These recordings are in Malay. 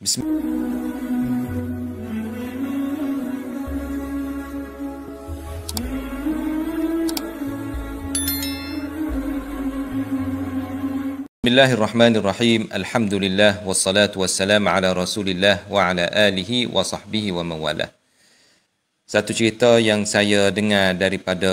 بسم بسم الله الرحمن الرحيم الحمد لله والصلاة والسلام على رسول الله وعلى آله وصحبه ومن والاه Satu cerita yang saya dengar daripada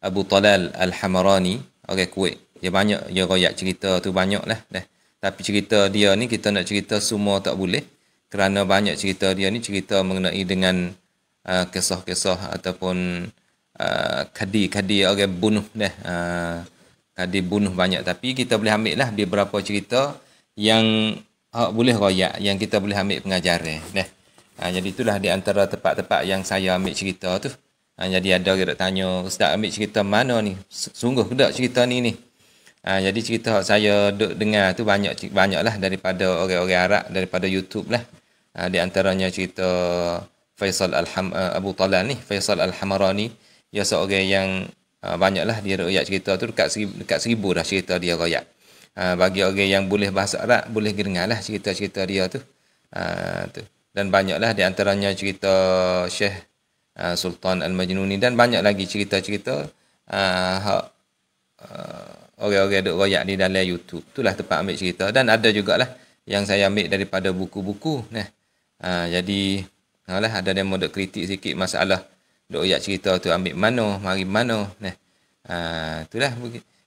Abu Talal Al-Hamarani orang Kuwait. Dia banyak dia royak cerita tu banyak lah dah. Tapi cerita dia ni kita nak cerita semua tak boleh kerana banyak cerita dia ni cerita mengenai dengan uh, kisah-kisah ataupun uh, kadi-kadi orang bunuh deh. Uh, kadi bunuh banyak tapi kita boleh ambil lah beberapa cerita yang uh, boleh royak yang kita boleh ambil pengajaran deh. Uh, jadi itulah di antara tempat-tempat yang saya ambil cerita tu. Uh, jadi ada orang tanya, Ustaz ambil cerita mana ni? Sungguh ke tak cerita ni ni? Ha, jadi cerita saya duk dengar tu banyak banyaklah daripada orang-orang Arab daripada YouTube lah. Ha, di antaranya cerita Faisal Alham ah, Abu Talal ni, Faisal Al-Hamrani, dia seorang yang uh, banyaklah dia royak cerita tu dekat seribu, dekat seribu dah cerita dia royak. Uh, bagi orang yang boleh bahasa Arab boleh dengarlah cerita-cerita dia tu. Uh, tu. Dan banyaklah di antaranya cerita Syekh Sultan Al-Majnuni dan banyak lagi cerita-cerita uh, orang-orang duk royak di dalam YouTube. Itulah tempat ambil cerita. Dan ada jugalah yang saya ambil daripada buku-buku. Nah, ha, jadi, alah, ada demo duk kritik sikit masalah duk royak cerita tu ambil mana, mari mana. Nah, ha, itulah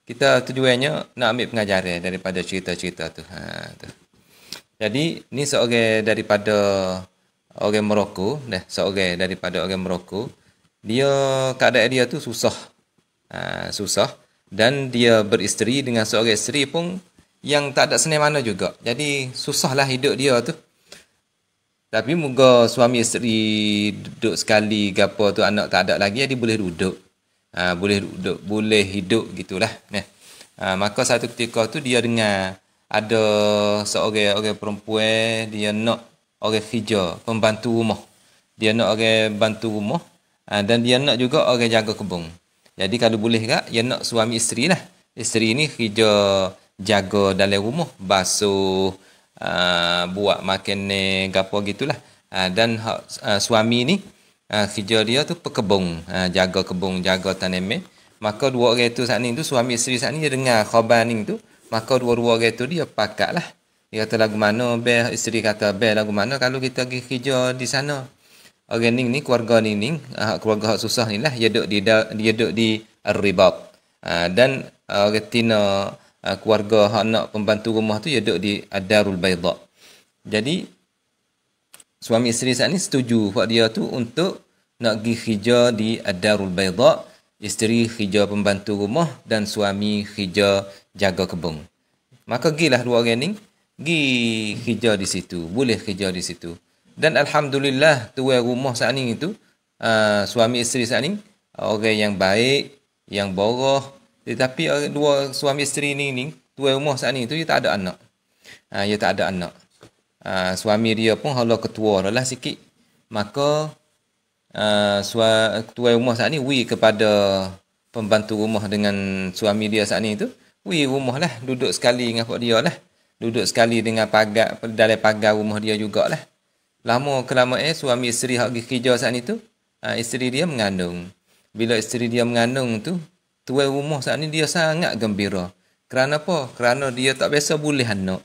kita tujuannya nak ambil pengajaran daripada cerita-cerita tu. Ha, tu. Jadi, ni seorang daripada orang Morocco, Nah, seorang daripada orang Morocco, Dia, keadaan dia tu susah. Ha, susah dan dia beristeri dengan seorang isteri pun yang tak ada senai mana juga. Jadi susahlah hidup dia tu. Tapi moga suami isteri duduk sekali ke apa tu anak tak ada lagi dia boleh duduk. Ha, boleh duduk, boleh hidup gitulah. Nah. Ha, maka satu ketika tu dia dengar ada seorang orang perempuan dia nak orang hijau pembantu rumah. Dia nak orang bantu rumah ha, dan dia nak juga orang jaga kebun. Jadi kalau boleh tak, ya nak suami isteri lah. Isteri ni kerja jaga dalam rumah. Basuh, aa, ah, buat makan gapo gitulah. Ah, dan ha, ah, suami ni, aa, kerja dia tu pekebung. Aa, jaga kebung, jaga tanaman. Maka dua orang tu saat ni tu, suami isteri saat ni dia dengar khabar ni tu. Maka dua-dua orang tu dia pakat lah. Dia kata lagu mana, bel, isteri kata bel lagu mana kalau kita pergi kerja di sana orang ini ni keluarga Ning ni ah, keluarga hak susah ni lah dia duduk di dia duduk di Ar-Ribat. Ah, dan orang ah, keluarga hak nak pembantu rumah tu dia duduk di Darul Baidha. Jadi suami isteri saat ni setuju buat dia tu untuk nak pergi kerja di Darul Baidha, isteri kerja pembantu rumah dan suami kerja jaga kebun. Maka gilah dua orang ni, pergi kerja di situ, boleh kerja di situ. Dan Alhamdulillah tuan rumah saat ni itu, uh, ah, suami isteri saat ni, orang yang baik, yang boroh. Tetapi dua suami isteri ni, ni tuan rumah saat ni itu, dia tak ada anak. Uh, dia tak ada anak. Uh, suami dia pun kalau ketua lah sikit. Maka uh, sua, rumah saat ni wui kepada pembantu rumah dengan suami dia saat ni itu. Wui rumah lah. Duduk sekali dengan dia lah. Duduk sekali dengan pagar, dalam pagar rumah dia jugalah. Lama kelama eh, suami isteri yang pergi kerja saat ni tu, uh, isteri dia mengandung. Bila isteri dia mengandung tu, tuan rumah saat ni dia sangat gembira. Kerana apa? Kerana dia tak biasa boleh anak.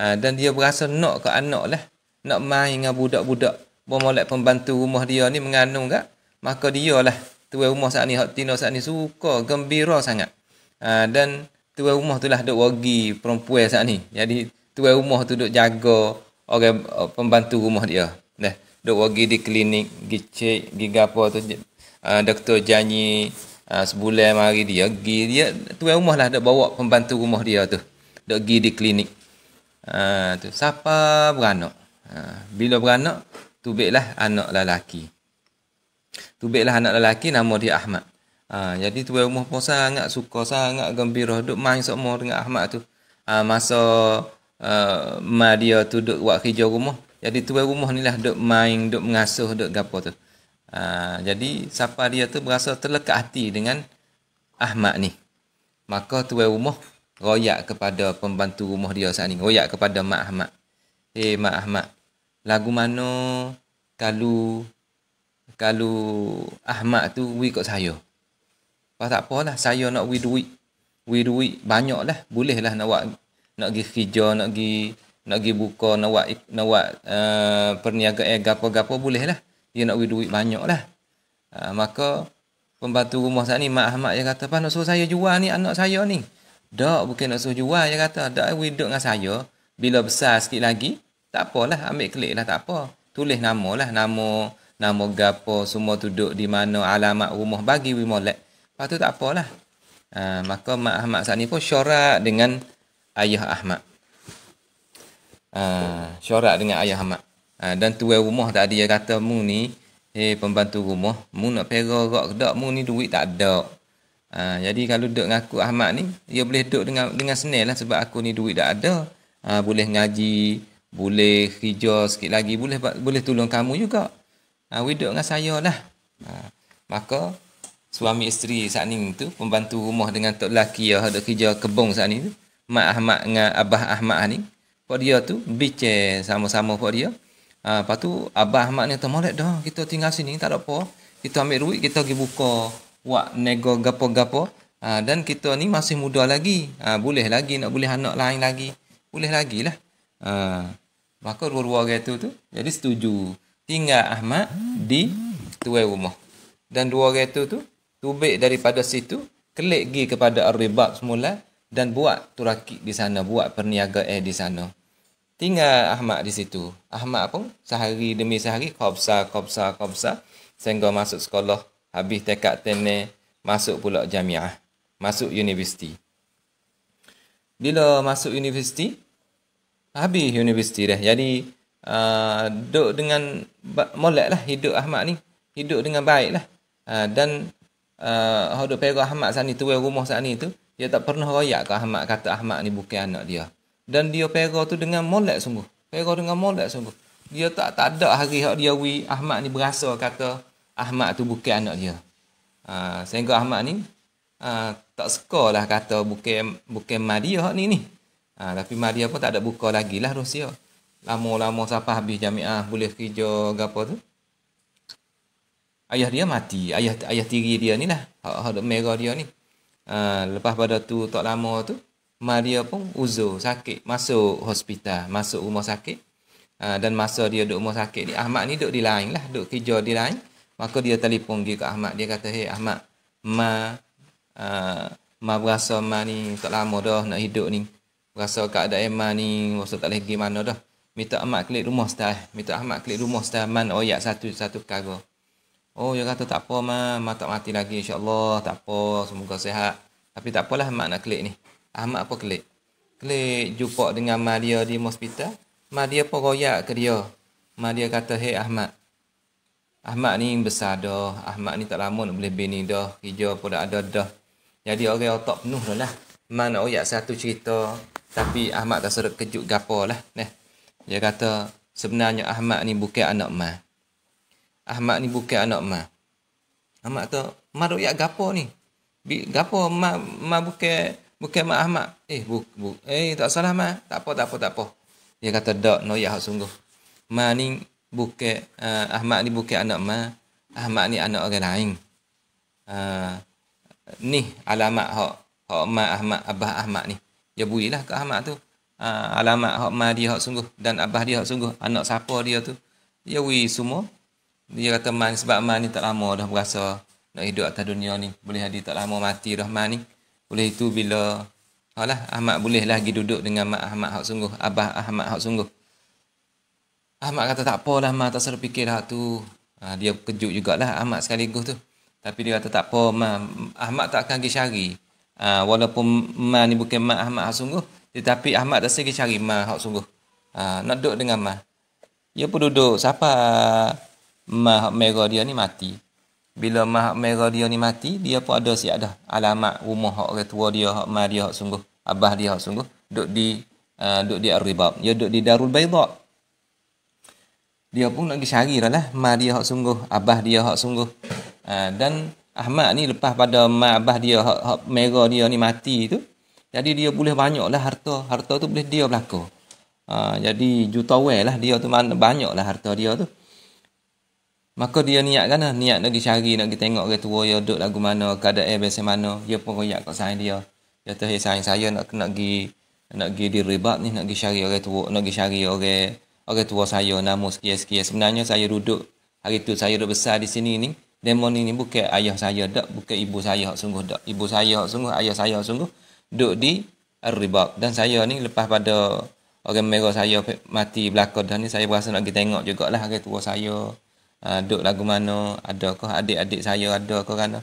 Uh, dan dia berasa nak ke anak lah. Nak main dengan budak-budak. Bermalak pembantu rumah dia ni mengandung kat. Maka dia lah tuan rumah saat ni, hak tina saat ni suka, gembira sangat. Uh, dan tuan rumah tu lah duk wagi perempuan saat ni. Jadi tuan rumah tu duk jaga orang uh, pembantu rumah dia. Nah, dok pergi di klinik, pergi cek, pergi apa tu. Uh, doktor janji uh, sebulan mari dia pergi dia tuan rumah lah dok bawa pembantu rumah dia tu. Dok pergi di klinik. Ah uh, tu siapa beranak? Uh, bila beranak tu lah anak lelaki. Tu lah anak lelaki nama dia Ahmad. Uh, jadi tuan rumah pun sangat suka, sangat gembira duk main sama dengan Ahmad tu. Uh, masa Uh, ma dia tu duk buat kerja rumah. Jadi tuan rumah ni lah duk main, duk mengasuh, duk gapo tu. Ha, jadi siapa dia tu berasa terlekat hati dengan Ahmad ni. Maka tuan rumah royak kepada pembantu rumah dia saat ni. Royak kepada Mak Ahmad. Eh Mak Ahmad, lagu mana kalau kalau Ahmad tu wui kat saya. Pas tak apalah, saya nak wui duit. Wui duit banyak lah, boleh lah nak buat nak pergi kerja, nak pergi nak pergi buka, nak buat, nak buat uh, perniagaan eh, gapa eh, gapo boleh lah. Dia nak beri duit banyak lah. Uh, maka pembantu rumah saya ni, Mak Ahmad dia kata, Pak nak suruh saya jual ni anak saya ni. Tak, bukan nak suruh jual dia kata. Tak, we eh, duduk dengan saya. Bila besar sikit lagi, tak apalah, ambil klik lah, tak apa. Tulis nama lah, nama, nama gapo, semua tu duduk di mana, alamat rumah bagi we molek. Lepas tu tak apalah. Uh, maka Mak Ahmad saat ni pun syarat dengan ayah Ahmad. Ah, syarat dengan ayah Ahmad. Ah, dan tuan rumah tadi yang kata mu ni eh hey, pembantu rumah, mu nak perorok dak mu ni duit tak ada. Ah, ha, jadi kalau duduk dengan aku Ahmad ni Dia boleh duduk dengan dengan senil lah Sebab aku ni duit tak ada ha, Boleh ngaji Boleh hijau sikit lagi Boleh boleh tolong kamu juga ha, We duduk dengan saya lah ha, Maka Suami isteri saat ni tu Pembantu rumah dengan tok laki Yang ada hijau kebong saat ni tu Mak Ahmad dengan Abah Ahmad ni. Pak dia tu bincang sama-sama pak dia. Ha, lepas tu Abah Ahmad ni kata, dah kita tinggal sini tak ada apa. Kita ambil duit, kita pergi buka wak nego gapo-gapo. Ha, dan kita ni masih muda lagi. Ha, boleh lagi nak boleh anak lain lagi. Boleh lagi lah. Ha, maka dua-dua orang tu Jadi setuju. Tinggal Ahmad di tuai rumah. Dan dua orang tu tu. Tubik daripada situ. Kelik pergi kepada Ar-Ribat semula dan buat turakik di sana, buat perniagaan eh di sana. Tinggal Ahmad di situ. Ahmad pun sehari demi sehari kopsa, kopsa, kopsa. Sehingga masuk sekolah, habis tekad tenne, masuk pula jamiah. Masuk universiti. Bila masuk universiti, habis universiti dah. Jadi, uh, duduk dengan molek lah hidup Ahmad ni. Hidup dengan baik lah. Uh, dan, uh, ah, hidup Ahmad saat ni, tuan rumah saat ni tu, dia tak pernah royak ke Ahmad kata Ahmad ni bukan anak dia. Dan dia pera tu dengan molek sungguh. Pera dengan molek sungguh. Dia tak tak ada hari hak dia wi Ahmad ni berasa kata Ahmad tu bukan anak dia. Ha, sehingga Ahmad ni ha, tak sekolah kata bukan bukan Maria hak ni ni. Ha, tapi Maria pun tak ada buka lagi lah Rusia. Lama-lama siapa habis jamiah boleh kerja apa tu. Ayah dia mati. Ayah ayah tiri dia ni lah. Hak, hak merah dia ni. Uh, lepas pada tu tak lama tu Maria pun uzur sakit masuk hospital masuk rumah sakit uh, dan masa dia duduk rumah sakit ni Ahmad ni duduk di lain lah duduk kerja di lain maka dia telefon pergi ke Ahmad dia kata hey Ahmad ma uh, ma berasa ma ni tak lama dah nak hidup ni berasa kat ada ma ni rasa tak boleh pergi mana dah minta Ahmad klik rumah setelah minta Ahmad klik rumah setelah man ya satu satu perkara Oh, dia kata tak apa, Ma. Ma tak mati lagi, insyaAllah. Tak apa, semoga sehat. Tapi tak apalah, Mak nak klik ni. Ahmad apa klik? Klik jumpa dengan Ma dia di hospital. Ma dia pun royak ke dia. Ma dia kata, hei Ahmad. Ahmad ni besar dah. Ahmad ni tak lama nak boleh bini dah. Hijau pun dah ada dah. Jadi orang otak penuh dah lah. Ma nak royak satu cerita. Tapi Ahmad tak serut kejut gapa lah, neh. Nah. Dia kata, sebenarnya Ahmad ni bukan anak Ma. Ma. Ahmad ni bukan anak ma, Ahmad tu, Mak rakyat gapo ni? Bi, gapo ma ma bukan bukan ma Ahmad? Eh, bu, bu, eh tak salah ma, Tak apa, tak apa, tak apa. Dia kata, tak, no, ya, hak sungguh. ma ni bukan, uh, Ahmad ni bukan anak ma, Ahmad ni anak orang lain. Uh, ni alamat hak hak Mak Ahmad, Abah Ahmad ni. Dia builah ke Ahmad tu. Uh, alamat hak Mak dia hak sungguh. Dan Abah dia hak sungguh. Anak siapa dia tu. Ya wui semua dia kata man sebab man ni tak lama dah berasa nak hidup atas dunia ni. Boleh hadir tak lama mati dah man ni. Boleh itu bila Alah, Ahmad boleh lagi duduk dengan Mak Ahmad Hak Sungguh. Abah Ahmad Hak Sungguh. Ahmad kata tak apa lah, Mak tak suruh fikir lah tu. Ha, dia kejut jugalah Ahmad sekaligus tu. Tapi dia kata tak apa, Ma. Ahmad tak akan pergi cari. Ha, walaupun Mak ni bukan Mak Ahmad Hak Sungguh. Tetapi Ahmad tak suruh pergi cari Mak Hak Sungguh. Ha, nak duduk dengan Mak. Dia pun duduk. Siapa? mahak merah dia ni mati. Bila mahak merah dia ni mati, dia pun ada siap dah. Alamat rumah hak tua dia, hak mah dia hak sungguh. Abah dia hak sungguh. Duduk di uh, duduk di ar Dia duduk di Darul Baidak. Dia pun nak pergi cari dah lah. Mah dia hak sungguh. Abah dia hak sungguh. Uh, dan Ahmad ni lepas pada mah abah dia, hak, hak merah dia ni mati tu. Jadi dia boleh banyak lah harta. Harta tu boleh dia berlaku. Uh, eh, jadi juta lah dia tu mana banyak lah harta dia tu. Maka dia niat kan lah, niat nak pergi cari, nak pergi tengok orang tua, dia duduk lagu mana, kadar biasa mana, dia pun royak kat sayang dia. Dia tahu sayang saya nak nak pergi, nak pergi di ribat ni, nak pergi cari orang tua, nak pergi cari orang orang tua saya, nama sekian-sekian. Sebenarnya saya duduk, hari tu saya duduk besar di sini ni, demon ni bukan ayah saya tak, bukan ibu saya sungguh tak. Ibu saya sungguh, ayah saya sungguh, duduk di ribat. Dan saya ni lepas pada orang merah saya mati belakang dah ni, saya berasa nak pergi tengok jugalah orang tua saya. Ah, duk lagu mana ada ke adik-adik saya ada ke kan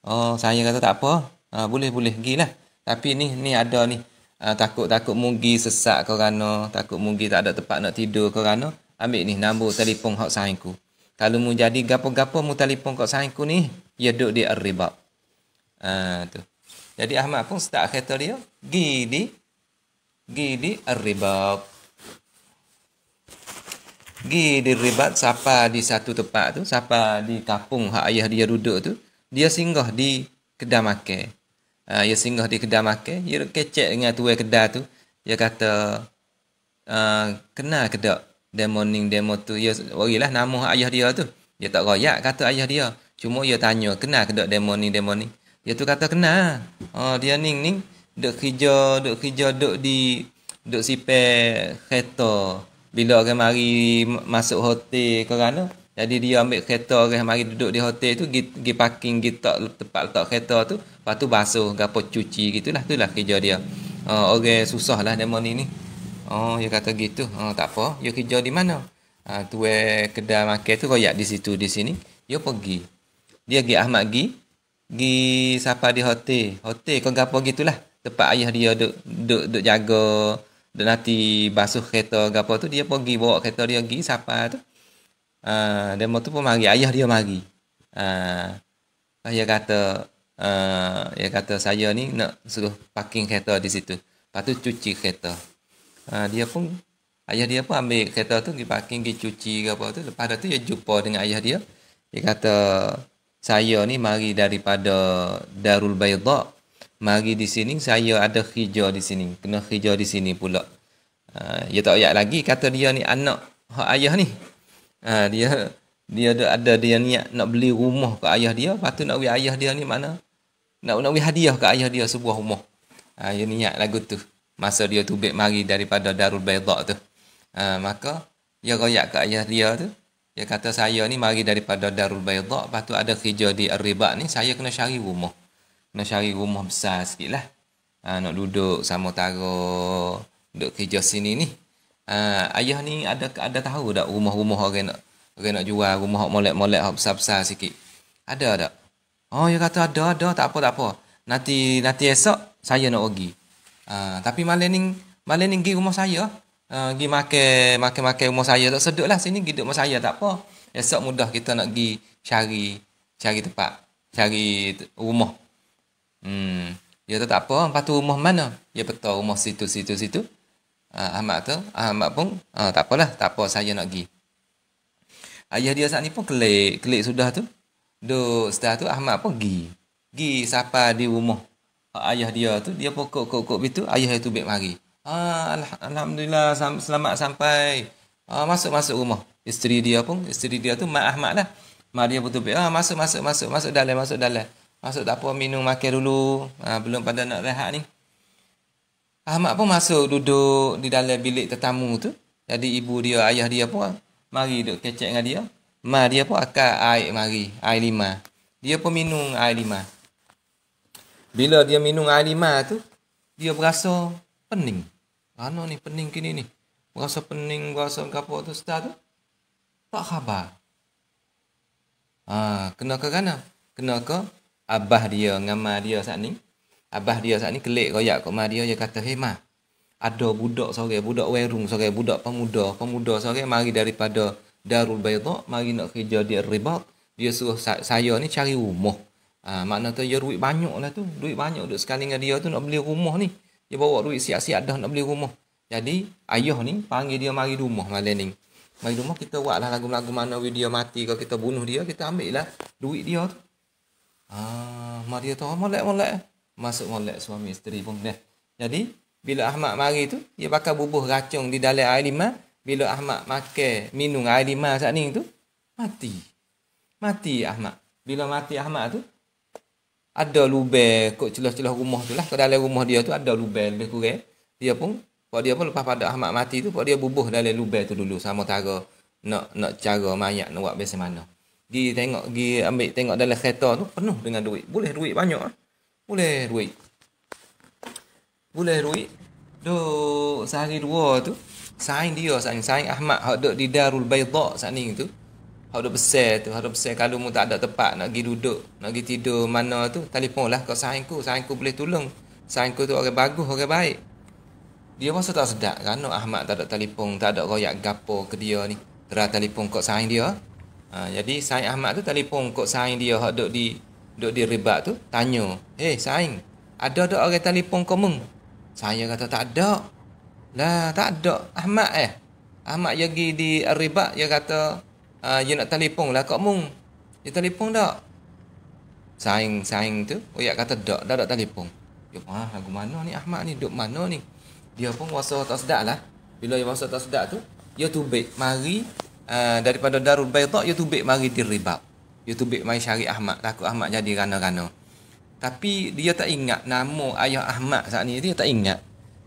oh saya kata tak apa ha, boleh boleh gilah tapi ni ni ada ni ha, takut-takut mugi sesak ke kan? takut mugi tak ada tempat nak tidur ke kan? ambil ni nombor telefon hak sayangku. kalau mu jadi gapo-gapo mu telefon kat saingku ni ya duk di arribab ha, tu jadi Ahmad pun start kereta dia gi di gi di arribab pergi di ribat sapa di satu tempat tu siapa di kampung hak ayah dia duduk tu dia singgah di kedai makan ha, uh, dia singgah di kedai makan dia kecek dengan tuan kedai tu dia kata uh, kenal ke tak demo demo tu dia warilah nama hak ayah dia tu dia tak royak kata ayah dia cuma dia tanya kena ke tak demo ni demo ni dia tu kata kenal oh, dia ning ning duk kerja duk kerja duk di duk sipe kereta bila orang mari masuk hotel ke kerana jadi dia ambil kereta orang mari duduk di hotel tu pergi parking gi tak tempat letak kereta tu lepas tu basuh gapo cuci gitulah itulah kerja dia uh, orang susah lah demo ni ni oh dia kata gitu oh, tak apa dia kerja di mana uh, ah, tu kedai makan tu royak di situ di sini dia pergi dia pergi Ahmad gi, gi siapa di hotel hotel kau gapo gitulah tempat ayah dia duduk duduk jaga dan nanti basuh kereta ke apa tu dia pergi bawa kereta dia pergi sapa tu uh, ah, dia mau tu pun mari ayah dia mari uh, dia kata uh, dia kata saya ni nak suruh parking kereta di situ lepas tu cuci kereta uh, dia pun ayah dia pun ambil kereta tu pergi parking pergi cuci ke apa tu lepas tu dia jumpa dengan ayah dia dia kata saya ni mari daripada Darul Baydak Mari di sini saya ada hijau di sini. Kena hijau di sini pula. Uh, ya tak ayat lagi kata dia ni anak hak ayah ni. Uh, dia dia ada, ada dia niat nak beli rumah ke ayah dia, patu nak beli ayah dia ni mana? Nak nak beli hadiah ke ayah dia sebuah rumah. Ah dia niat lagu tu. Masa dia tubik mari daripada Darul Baidha tu. Uh, maka dia royak ke ayah dia tu. Dia kata saya ni mari daripada Darul Baidha, patu ada kerja di Ar-Ribat ni, saya kena cari rumah nak cari rumah besar sikit lah. Ha, nak duduk sama taro, duduk kerja sini ni. Ha, ayah ni ada ada tahu tak rumah-rumah orang nak, orang nak jual, rumah orang molek-molek orang besar-besar sikit. Ada tak? Oh, dia kata ada, ada. Tak apa, tak apa. Nanti nanti esok, saya nak pergi. Ha, tapi malam ni, malam ni pergi rumah saya. Ha, pergi makan, makan-makan rumah saya. Tak sedut lah sini, pergi duduk rumah saya. Tak apa. Esok mudah kita nak pergi cari, cari tempat. Cari rumah. Hmm. Ya tak apa. Lepas tu rumah mana? Ya betul rumah situ, situ, situ. Uh, Ahmad tu. Ah, Ahmad pun uh, tak apalah. Tak apa saya nak pergi. Ayah dia saat ni pun kelik. Kelik sudah tu. Duk setelah tu Ahmad pun pergi. Pergi siapa di rumah. Ayah dia tu. Dia pokok kok kok itu. Ayah itu baik mari. Ah, Alhamdulillah selamat sampai. Ah, Masuk-masuk rumah. Isteri dia pun. Isteri dia tu Mak Ahmad lah. Mak dia betul-betul. Ah, masuk, masuk, masuk. Masuk dalam, masuk dalam. Masuk tak apa minum makan dulu. Ha, belum pada nak rehat ni. Ahmad pun masuk duduk di dalam bilik tetamu tu. Jadi ibu dia, ayah dia pun mari duduk kecek dengan dia. Ma dia pun akan air mari, air lima. Dia pun minum air lima. Bila dia minum air lima tu, dia berasa pening. Mana ni pening kini ni? Berasa pening, berasa kapok tu, setelah tu. Tak khabar. Ha, kena ke kena? Kena ke abah dia dengan mak dia saat ni. Abah dia saat ni kelik koyak kat mak dia dia kata, "Hei mak, ada budak seorang, budak werung seorang, budak pemuda, pemuda seorang mari daripada Darul Bayda, mari nak kerja di Ribat. Dia suruh saya ni cari rumah." Ha, makna tu dia duit banyak lah tu. Duit banyak duit sekali dengan dia tu nak beli rumah ni. Dia bawa duit siap-siap dah nak beli rumah. Jadi ayah ni panggil dia mari rumah malam ni. Mari rumah kita buat lah lagu-lagu mana dia mati kalau kita bunuh dia. Kita ambil lah duit dia tu. Ah, Maria tu orang oh, molek molek masuk molek suami isteri pun dah. Jadi bila Ahmad mari tu dia bakal bubuh racung di dalam air lima, bila Ahmad makan minum air lima saat ni tu mati. Mati Ahmad. Bila mati Ahmad tu ada lubang kok celah-celah rumah tu lah. Kat dalam rumah dia tu ada lubang lebih kurang. Dia pun pak dia pun lepas pada Ahmad mati tu pak dia bubuh dalam lubang tu dulu sama tara nak nak cara mayat nak buat biasa mana pergi tengok pergi ambil tengok dalam kereta tu penuh dengan duit boleh duit banyak ah boleh duit boleh duit duk sehari dua tu sign dia sign sign Ahmad hak duk di Darul Baydha sat tu hak duk besar tu hak duk besar kalau mu tak ada tempat nak pergi duduk nak pergi tidur mana tu telefonlah kau sign ku sign ku boleh tolong sign ku tu orang bagus orang baik dia masa tak sedap kan Ahmad tak ada telefon tak ada royak gapo ke dia ni terah telefon kau sign dia ah. Ha, jadi Said Ahmad tu telefon kok saing dia hak duk di duk di ribat tu tanya, "Hei eh, saing, ada tak orang telefon kau mung, Saya kata tak ada. Lah tak ada Ahmad eh. Ahmad dia pergi di ribat dia kata, "Ah dia nak telefon lah kok mung, Dia telefon tak? Saing saing tu, oh ya kata tak, dah tak telefon. Yo ah, lagu mana ni Ahmad ni duk mana ni? Dia pun rasa tak sedap lah. Bila dia rasa tak sedap tu, dia tubik mari uh, daripada Darul Baitha ia tubik mari di Ribab. Ia tubik mari Syari Ahmad, takut Ahmad jadi rana-rana. Tapi dia tak ingat nama ayah Ahmad saat ni dia tak ingat.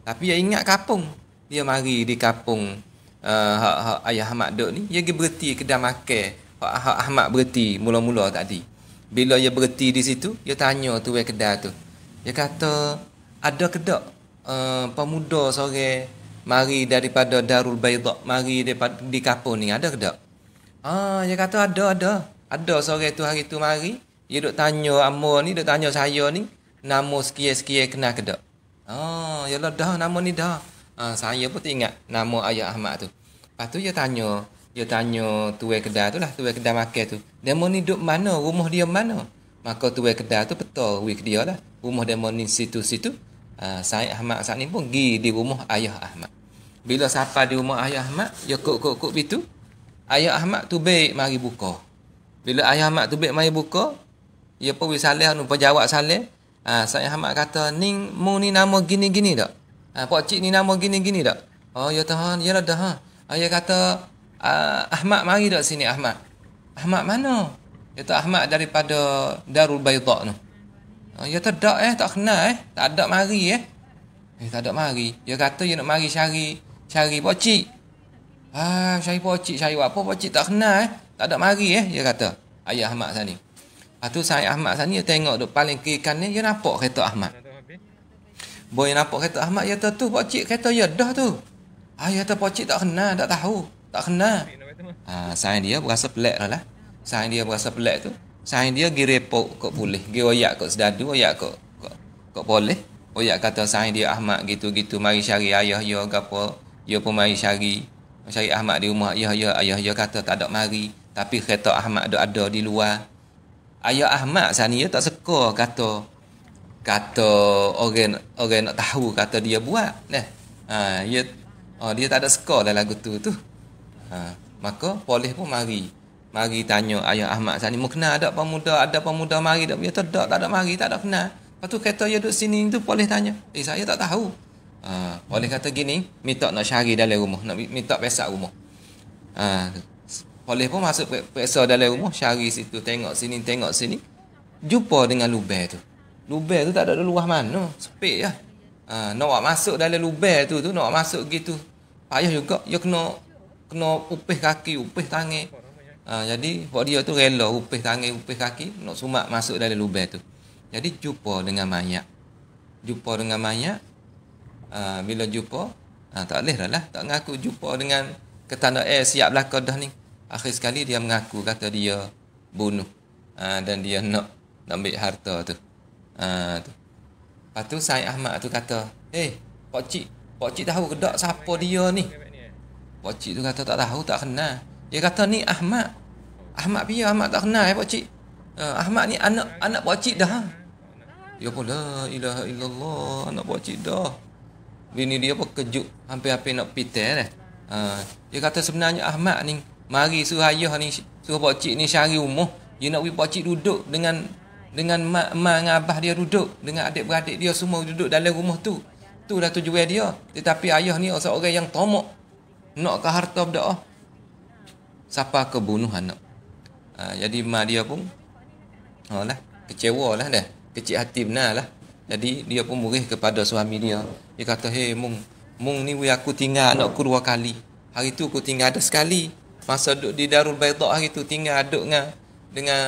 Tapi dia ingat kapung. Dia mari di kapung uh, hak, hak ayah Ahmad duk ni, dia pergi berhenti kedai makan. Hak, hak Ahmad berhenti mula-mula tadi. Bila dia berhenti di situ, dia tanya tu kedai tu. Dia kata, ada kedak uh, eh, pemuda seorang mari daripada Darul Baidak, mari daripada, di kapur ni, ada ke tak? Ah, dia kata ada, ada. Ada sore tu hari tu mari. Dia duk tanya Amor ni, duk tanya saya ni, nama sekian-sekian kenal ke tak? Ah, ya lah dah, nama ni dah. Ah, saya pun ingat nama Ayah Ahmad tu. Lepas tu dia tanya, dia tanya tuwe kedai tu lah, tuwe kedai makan tu. Demo ni duk mana, rumah dia mana? Maka tuwe kedai tu betul, wik dia lah. Rumah demo ni situ-situ. Uh, Syed Ahmad saat ni pun pergi di rumah Ayah Ahmad. Bila sapa di rumah Ayah Ahmad, ya kok kok kok itu. Ayah Ahmad tu baik mari buka. Bila Ayah Ahmad tu baik mari buka, ya pun bila saleh. anu jawab salih. Ha, saya Ahmad kata, "Ning mu ni nama gini-gini tak?" Ha, pak cik ni nama gini-gini tak? Oh ya tahan, ya lah dah ha. Ayah kata, Ahmad mari dak sini Ahmad." Ahmad mana? Kata Ahmad daripada Darul Baidha tu. Ha, ya tak eh, tak kenal eh. Tak ada mari eh. Eh tak ada mari. Dia kata dia ya nak mari cari cari pakcik ah cari pakcik cari apa pakcik tak kenal eh tak ada mari eh dia kata ayah Ahmad sana lepas tu saya Ahmad sana dia tengok dok paling kiri kan ni dia nampak kereta Ahmad boy nampak kereta Ahmad dia kata tu pakcik kereta ya dah tu ayah kata pakcik tak kenal tak tahu tak kenal ah saya dia berasa pelik lah, lah. saya dia berasa pelik tu saya dia girepok kok boleh giroyak kok sedadu oyak kok kok boleh Oya kata saya dia Ahmad gitu-gitu mari cari ayah yo gapo dia pun mari cari cari Ahmad di rumah ya ya ayah ya kata tak ada mari tapi kereta Ahmad ada ada di luar ayah Ahmad sana ya tak suka kata kata orang orang nak tahu kata dia buat nah ha, ya oh, dia tak ada suka dalam lagu tu tu ha, maka polis pun mari mari tanya ayah Ahmad sana mu kenal ada pemuda ada pemuda mari dia ya, tak ada tak ada mari tak ada kenal Lepas tu kereta dia duduk sini tu boleh tanya. Eh saya tak tahu. Ha, boleh kata gini, minta nak syari dalam rumah, nak minta pesak rumah. Ha, boleh pun masuk pesak dalam rumah, syari situ, tengok sini, tengok sini. Jumpa dengan lubeh tu. lubeh tu tak ada luah mana, sepik lah. Ha, nak masuk dalam lubeh tu, tu nak masuk gitu. Payah juga, dia ya kena kena upih kaki, upih tangan. Ha, jadi, buat dia tu rela upih tangan, upih kaki, nak sumak masuk dalam lubeh tu. Jadi, jumpa dengan mayat. Jumpa dengan mayat, ha, bila jumpa ha, tak boleh dah lah tak mengaku jumpa dengan ketanda air eh, siap belaka dah ni akhir sekali dia mengaku kata dia bunuh ha, dan dia nak nak ambil harta tu ha, tu lepas tu Syed Ahmad tu kata eh hey, pakcik pakcik tahu ke tak siapa dia ni pakcik tu kata tak tahu tak kenal dia kata ni Ahmad Ahmad pia Ahmad tak kenal eh pakcik uh, Ahmad ni anak anak pakcik dah Ya pula ilaha illallah anak pakcik dah Bini dia pun kejut hampir-hampir nak pitir lah. Eh. Ha, dia kata sebenarnya Ahmad ni mari suruh ayah ni suruh pakcik ni cari rumah. Dia nak pergi pakcik duduk dengan dengan mak, mak dengan abah dia duduk. Dengan adik-beradik dia semua duduk dalam rumah tu. Tu dah tujuan dia. Tetapi ayah ni orang orang yang tomok. Nak ke harta berdoa. Oh. Siapa ke bunuh anak. Ha, jadi mak dia pun. Oh lah, kecewa lah dah. kecik hati benar lah. Jadi dia pun murih kepada suami dia. Dia kata, hey mung, mung ni weh aku tinggal anak aku dua kali. Hari tu aku tinggal ada sekali. Masa duduk di Darul Baidak hari tu tinggal aduk dengan dengan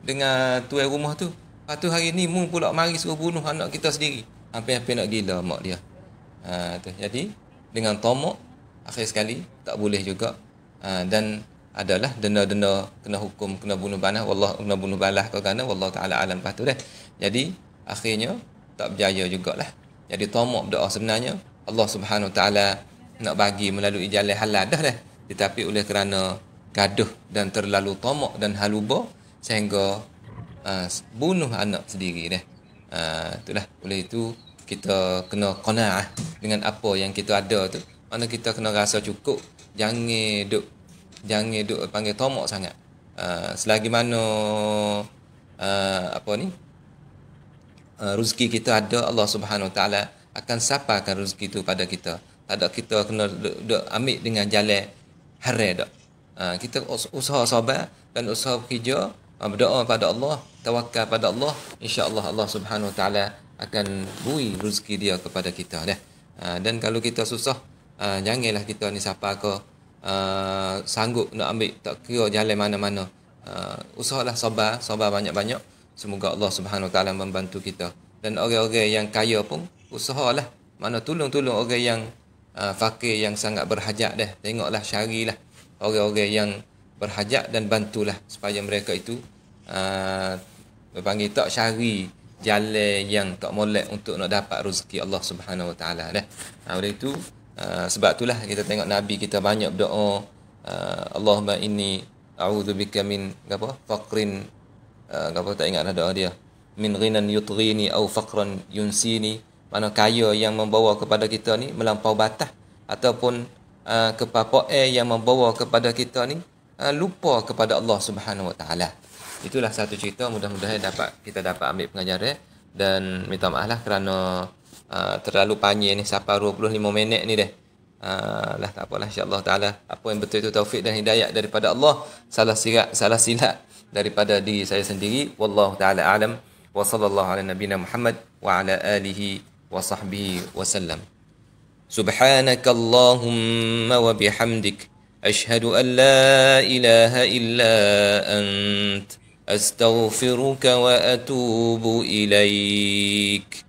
dengan tuan rumah tu. Lepas tu hari ni mung pula mari suruh bunuh anak kita sendiri. Hampir-hampir nak gila mak dia. Ha, tu. Jadi dengan tomok akhir sekali tak boleh juga. Ha, dan adalah denda-denda kena hukum kena bunuh balas Allah kena bunuh kau kena. Allah taala alam patu dah. Jadi akhirnya tak berjaya jugalah jadi tomok doa sebenarnya Allah Subhanahu taala nak bagi melalui jalan halal dah dah tetapi oleh kerana gaduh dan terlalu tomok dan haluba sehingga uh, bunuh anak sendiri dah uh, itulah oleh itu kita kena qanaah dengan apa yang kita ada tu mana kita kena rasa cukup jangan duk jangan duk panggil tomok sangat uh, selagi mana uh, apa ni Eh, rezeki kita ada Allah Subhanahu Taala akan sapakan rezeki itu pada kita. Tak ada kita kena duduk, duduk ambil dengan jalan haram dak. Uh, kita usaha sabar dan usaha kerja eh, berdoa pada Allah, tawakal pada Allah, insya-Allah Allah Subhanahu Taala akan bui rezeki dia kepada kita dah. Uh, dan kalau kita susah, uh, janganlah kita ni siapa ke uh, sanggup nak ambil tak kira jalan mana-mana. Uh, usahalah sabar, sabar banyak-banyak. Semoga Allah Subhanahu taala membantu kita dan orang-orang yang kaya pun usahalah. Mana tolong-tolong orang yang uh, fakir yang sangat berhajat dah. Tengoklah syarilah orang-orang yang berhajat dan bantulah supaya mereka itu uh, panggil tak syari jalan yang tak molek untuk nak dapat rezeki Allah Subhanahu Wa Taala dah. oleh itu uh, sebab itulah kita tengok nabi kita banyak berdoa uh, Allahumma inni a'udzubika min apa faqrin uh, apa tak ingatlah doa dia min ghinan yutghini au faqran yunsini mana kaya yang membawa kepada kita ni melampau batas ataupun uh, eh, kepapa'e yang membawa kepada kita ni uh, lupa kepada Allah Subhanahu Wa Taala itulah satu cerita mudah-mudahan dapat kita dapat ambil pengajaran eh? dan minta maaflah kerana uh, terlalu panjang ni sampai 25 minit ni deh uh, lah tak apalah insyaallah taala apa yang betul itu taufik dan hidayah daripada Allah salah silap salah silap daripada diri saya sendiri wallahu taala alam wa sallallahu ala nabina Muhammad wa ala alihi wa sahbihi wa sallam subhanakallahumma wa bihamdik ashhadu an la ilaha illa ant astaghfiruka wa atubu ilaik